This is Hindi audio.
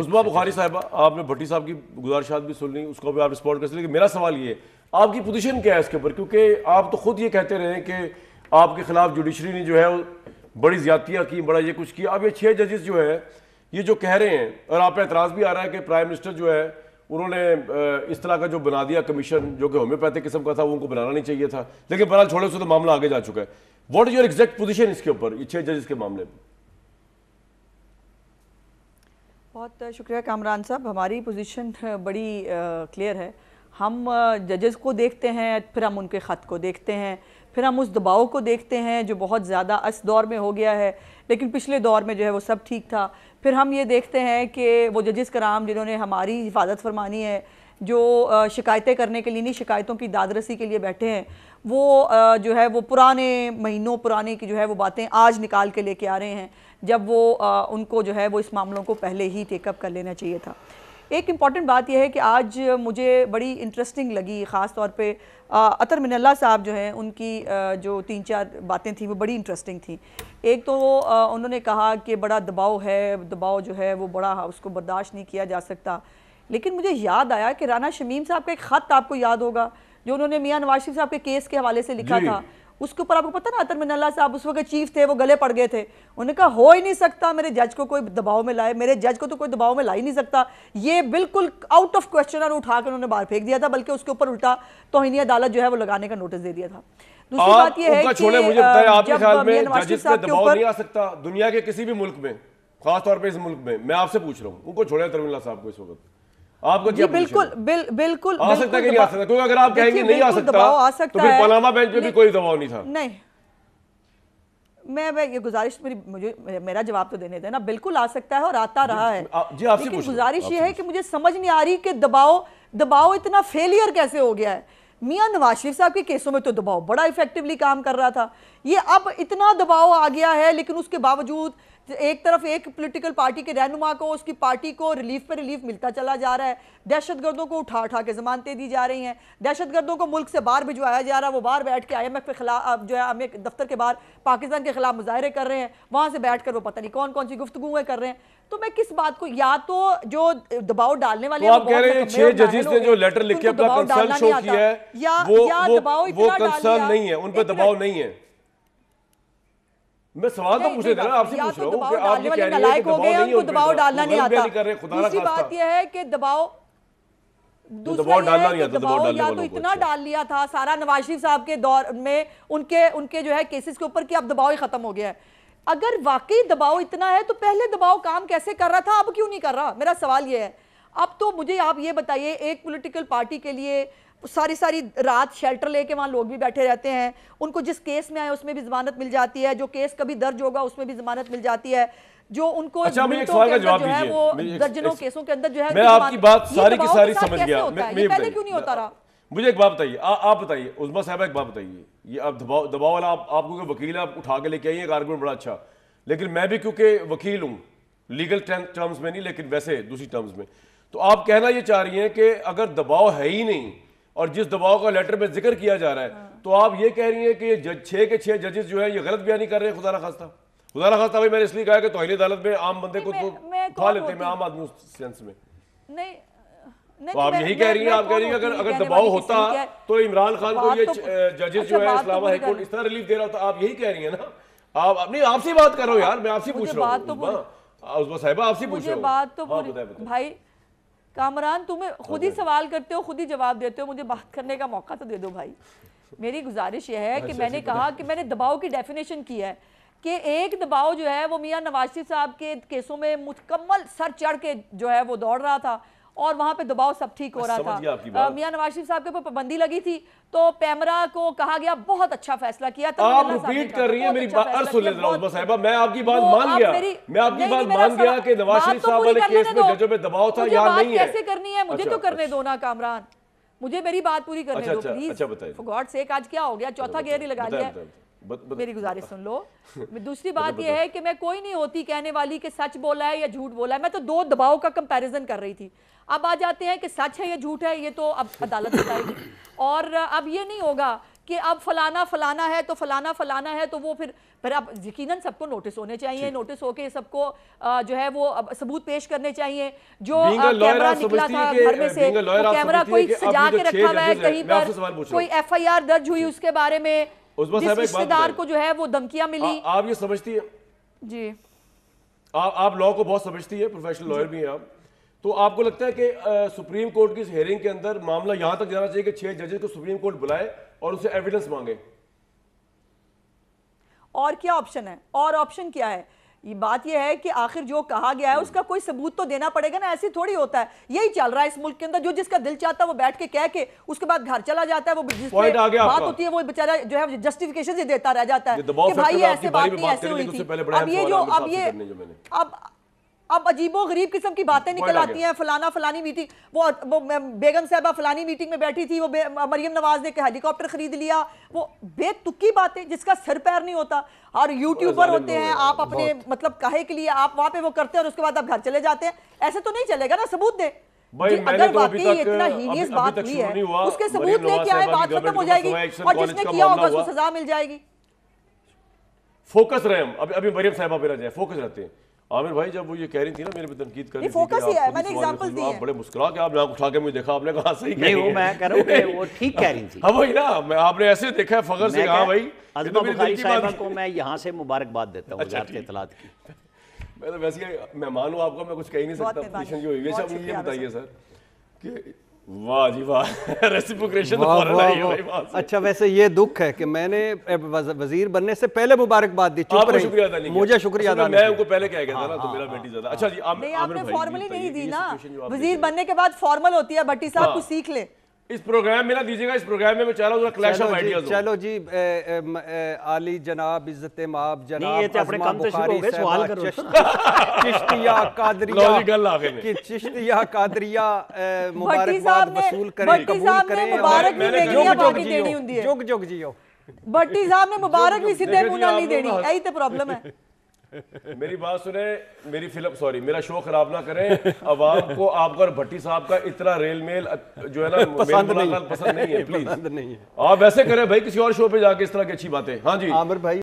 उसमा बुखारी साहब आपने भट्टी साहब की गुजारिशात भी सुन ली उसको भी आप रिस्पॉन्ड कर सकते लेकिन मेरा सवाल ये आपकी पोजीशन क्या है इसके ऊपर क्योंकि आप तो खुद ये कहते रहे कि आपके खिलाफ जुडिशरी ने जो है बड़ी ज्यादतियाँ की बड़ा ये कुछ किया अब ये छः जजेस जो है ये जो कह रहे हैं और आप एतराज़ भी आ रहा है कि प्राइम मिनिस्टर जो है उन्होंने इस तरह का जो बना दिया कमीशन जो कि होम्योपैथिक किस्म का था वो उनको बनाना नहीं चाहिए था लेकिन बहरहाल छोड़े से तो मामला आगे जा चुका है what is your exact position इसके ऊपर ये छह जजेस के मामले में बहुत शुक्रिया कामरान साहब हमारी पोजीशन बड़ी क्लियर है हम जजेस को देखते हैं फिर हम उनके ख़त को देखते हैं फिर हम उस दबाव को देखते हैं जो बहुत ज़्यादा अस दौर में हो गया है लेकिन पिछले दौर में जो है वो सब ठीक था फिर हम ये देखते हैं कि वो जजेस कराम जिन्होंने हमारी हिफाजत फरमानी है जो शिकायतें करने के लिए नहीं शिकायतों की दादरसी के लिए बैठे हैं वो जो है वो पुराने महीनों पुराने की जो है वो बातें आज निकाल के लेके आ रहे हैं जब वो उनको जो है वो इस मामलों को पहले ही टेकअप कर लेना चाहिए था एक इम्पॉर्टेंट बात यह है कि आज मुझे बड़ी इंटरेस्टिंग लगी ख़ास तौर पे अतर मिनल्ला साहब जो हैं उनकी आ, जो तीन चार बातें थी वो बड़ी इंटरेस्टिंग थी एक तो आ, उन्होंने कहा कि बड़ा दबाव है दबाव जो है वो बड़ा उसको बर्दाश्त नहीं किया जा सकता लेकिन मुझे याद आया कि राना शमीम साहब का एक ख़त आपको याद होगा जो उन्होंने मियाँ नवाज शरीफ साहब के केस के हवाले से लिखा था उसके ऊपर आपको पता ना अतर मिनल्ला साहब उस वक्त चीफ थे वो गले पड़ गए थे उन्होंने कहा हो ही नहीं सकता मेरे जज को कोई दबाव में लाए मेरे जज को तो कोई दबाव में ला ही नहीं सकता ये बिल्कुल आउट ऑफ क्वेश्चन और उठाकर उन्होंने बाहर फेंक दिया था बल्कि उसके ऊपर उल्टा तोहनी अदालत जो है वो लगाने का नोटिस दे दिया था दूसरी बात यह है कि मुझे आपके ख्याल में जजेस पे दबाव नहीं आ सकता दुनिया के किसी भी मुल्क में खासतौर पर इस मुल्क में मैं आपसे पूछ रहा हूँ उनको छोड़े अतर साहब को इस वक्त आपको क्या बिल्कुल बिल, बिल्कुल आ सकता है कि नहीं आ सकता अगर आप कहेंगे नहीं आ सकता, आ सकता तो फिर पनामा बेंच पे भी कोई दबाव नहीं था नहीं मैं ये गुजारिश मेरी मुझे मेरा जवाब तो देने देना बिल्कुल आ सकता है और आता रहा है जी आपसे गुजारिश ये है कि मुझे समझ नहीं आ रही कि दबाव दबाव इतना फेलियर कैसे हो गया है मियां नवाज शरीफ साहब के केसों में तो दबाव बड़ा इफेक्टिवली काम कर रहा था ये अब इतना दबाव आ गया है लेकिन उसके बावजूद एक तरफ एक पॉलिटिकल पार्टी के रहनुमा को उसकी पार्टी को रिलीफ पर रिलीफ मिलता चला जा रहा है दहशतगर्दों को उठा उठा के जमानतें दी जा रही हैं दहशतगर्दों को मुल्क से बाहर भिजवाया जा रहा है वो बाहर बैठ के आई एम एफ के खिलाफ जो है हमें दफ्तर के बाहर पाकिस्तान के खिलाफ मुजाहरे कर रहे हैं वहाँ से बैठ कर वो पता नहीं कौन कौन सी गुफ्तगुएँ कर रहे हैं तो मैं किस बात को या तो जो दबाव डालने वाले तो आप कह रहे हैं छह जजेस ने जो लेटर लिखे अपना कंसर्न शो किया है या, वो, या दबाव इतना वो कंसर्न नहीं है उन पर दबाव नहीं है मैं सवाल तो पूछ रहा आपसे पूछ रहा हूं कि आप ये नालायक हो गए हमको दबाव डालना नहीं आता दूसरी बात ये है कि दबाव तो दबाव डालना नहीं आता तो दबाव या तो इतना अच्छा। डाल लिया था सारा नवाज शरीफ साहब के दौर में उनके उनके जो है केसेस के ऊपर कि अब दबाव ही खत्म हो गया है अगर वाकई दबाव इतना है तो पहले दबाव काम कैसे कर रहा था अब क्यों नहीं कर रहा मेरा सवाल ये है अब तो मुझे आप ये बताइए एक पॉलिटिकल पार्टी के लिए सारी सारी रात शेल्टर लेके वहाँ लोग भी बैठे रहते हैं उनको जिस केस में आए उसमें भी जमानत मिल जाती है जो केस कभी दर्ज होगा उसमें भी जमानत मिल जाती है जो उनको अच्छा, के अंदर जो है वो दर्जनों केसों के अंदर जो है मैं आपकी बात सारी की सारी समझ गया पहले क्यों नहीं होता रहा मुझे एक बात बताइए आप बताइए उजमा साहब एक बात बताइए ये अब दबाव दबाव वाला आप आपको वकील आप उठा के लेके आइए एक आर्गूमेंट बड़ा अच्छा लेकिन मैं भी क्योंकि वकील हूँ लीगल टर्म्स में नहीं लेकिन वैसे दूसरी टर्म्स में तो आप कहना ये चाह रही हैं कि अगर दबाव है ही नहीं और जिस दबाव का लेटर में जिक्र किया जा रहा है हाँ। तो आप ये कह रही हैं कि ये जज छः के छः जजेस जो हैं ये गलत बयान ही कर रहे हैं खुदा खास्ता खुदा खास्ता भाई मैंने इसलिए कहा कि तोहली अदालत में आम बंदे को खा तो लेते हैं आम आदमी सेंस में नहीं तो आप तो यही कह रही हैं आप कह रही हैं अगर अगर दबाव होता तो इमरान खान को ये जजेस तो अच्छा, जो है इस्लामा हाईकोर्ट इस तरह रिलीफ दे रहा था आप यही कह रही हैं ना आप अपनी आपसे बात कर रहा हूँ यार मैं आपसे पूछ रहा हूँ साहिबा आपसे पूछ रहा हूँ बात तो हाँ, हाँ, भाई कामरान तुम्हें खुद ही सवाल करते हो खुद ही जवाब देते हो मुझे बात करने का मौका तो दे दो भाई मेरी गुजारिश यह है कि अच्छा, मैंने कहा कि मैंने दबाव की डेफिनेशन की है कि एक दबाव जो है वो मियाँ नवाज साहब के केसों में मुकम्मल सर चढ़ के जो है वो दौड़ रहा था और वहां पे दबाव सब ठीक हो रहा था मियां नवाज शरीफ साहब के ऊपर पाबंदी लगी थी तो पैमरा को कहा गया बहुत अच्छा फैसला किया था आप रिपीट कर रही है मेरी अच्छा बात सुन ले साहबा मैं आपकी बात मान गया मैं आपकी बात मान गया कि नवाज शरीफ तो साहब वाले केस में जजों पे दबाव था या नहीं है कैसे करनी है मुझे तो अच्छा, करने अच्छा। दो ना कामरान मुझे मेरी बात पूरी करने दो प्लीज अच्छा फॉर गॉड सेक आज क्या हो गया चौथा गियर ही लगा लिया बत, बत, मेरी गुजारिश सुन लो दूसरी बात यह है कि मैं कोई नहीं होती कहने वाली कि सच बोला है या झूठ बोला है मैं तो दो दबाव का कंपैरिजन कर रही थी अब आ जाते हैं कि सच है या झूठ है ये तो अब अदालत बताएगी और अब ये नहीं होगा कि अब फलाना फलाना है तो फलाना फलाना है तो वो फिर फिर अब यकीन सबको नोटिस होने चाहिए नोटिस होके सबको जो है वो सबूत पेश करने चाहिए जो कैमरा निकला था घर में से कैमरा कोई सजा तो के रखा हुआ है कहीं पर कोई एफ दर्ज हुई उसके बारे में उसमें जिस रिश्तेदार को जो है वो धमकियां मिली आ, आप ये समझती है जी आ, आप लॉ को बहुत समझती है प्रोफेशनल लॉयर भी हैं आप तो आपको लगता है कि सुप्रीम कोर्ट की इस हेयरिंग के अंदर मामला यहां तक जाना चाहिए कि छह जजेस को सुप्रीम कोर्ट बुलाए और उसे एविडेंस मांगे और क्या ऑप्शन है और ऑप्शन क्या है ये बात यह है कि आखिर जो कहा गया है हम्म। उसका कोई सबूत तो देना पड़ेगा ना ऐसे थोड़ी होता है यही चल रहा है इस मुल्क के अंदर जो जिसका दिल चाहता है वो बैठ के कह के उसके बाद घर चला जाता है वो बात होती है वो बेचारा जो है जस्टिफिकेशन देता रह जाता है कि भाई ऐसे बात नहीं ऐसे हुई थी अब ये जो अब ये अब अब अजीबो गरीब किस्म की बातें निकल आती हैं फलाना फलानी मीटिंग वो वो बेगम साहबा फलानी मीटिंग में बैठी थी वो मरियम नवाज ने हेलीकॉप्टर खरीद लिया वो बेतुकी बातें जिसका सिर पैर नहीं होता और यूट्यूबर होते हैं आप अपने मतलब कहे के लिए आप वहां पे वो करते हैं और उसके बाद आप घर चले जाते हैं ऐसे तो नहीं चलेगा ना सबूत दे भाई अगर तो वाकई तो इतना हीनियस बात हुई है उसके सबूत लेके आए बात खत्म हो जाएगी और जिसने किया होगा उसको सजा मिल जाएगी फोकस रहे हम अभी अभी मरियम साहब पे रह जाए फोकस रहते हैं आमिर भाई जब वो ये कह रही थी ना मेरे पे तनकीद कर रही फोकस ही है मैंने एग्जांपल दिए बड़े मुस्कुरा के आप आंख उठा के मुझे देखा आपने कहा सही कह रही हूं मैं कह रहा हूं वो ठीक कह रही थी हां भाई ना मैं आपने ऐसे देखा है फगर से हां भाई तो अजमा बुखारी साहब को मैं यहां से मुबारकबाद देता हूं वजारत अच्छा, इत्तलात की मैं तो वैसे ही मेहमान हूं आपका मैं कुछ कह ही नहीं सकता पोजीशन की हुई है सब ये बताइए सर कि वाह जी वाह तो अच्छा वैसे ये दुख है कि मैंने वजीर बनने से पहले मुबारकबाद दी चुप रही शुक्रिया अदा नहीं मुझे शुक्रिया अच्छा, अदा मैं उनको पहले कह गया था ना तो हाँ, मेरा हाँ, बेटी हाँ। ज्यादा अच्छा जी आपने फॉर्मली तो नहीं दी ना वजीर बनने के बाद फॉर्मल होती है भट्टी साहब कुछ सीख ले इस प्रोग्राम में ना दीजिएगा इस प्रोग्राम में मैं चाह रहा हूँ क्लैश ऑफ आइडियाज चलो जी ए, ए, ए, आली जनाब इज्जत माब जनाब तो तो चिश्तिया मुबारकबाद मुबारक भी ने मुबारक सीधे नहीं देनी यही तो प्रॉब्लम है मेरी बात सुने मेरी फिल्म सॉरी मेरा शो खराब ना करें अवाम को आपका और भट्टी साहब का इतना रेल मेल जो है ना पसंद नहीं, पसंद नहीं है प्लीज नहीं है आप वैसे करें भाई किसी और शो पे जाके इस तरह की अच्छी बातें हाँ जी आमिर भाई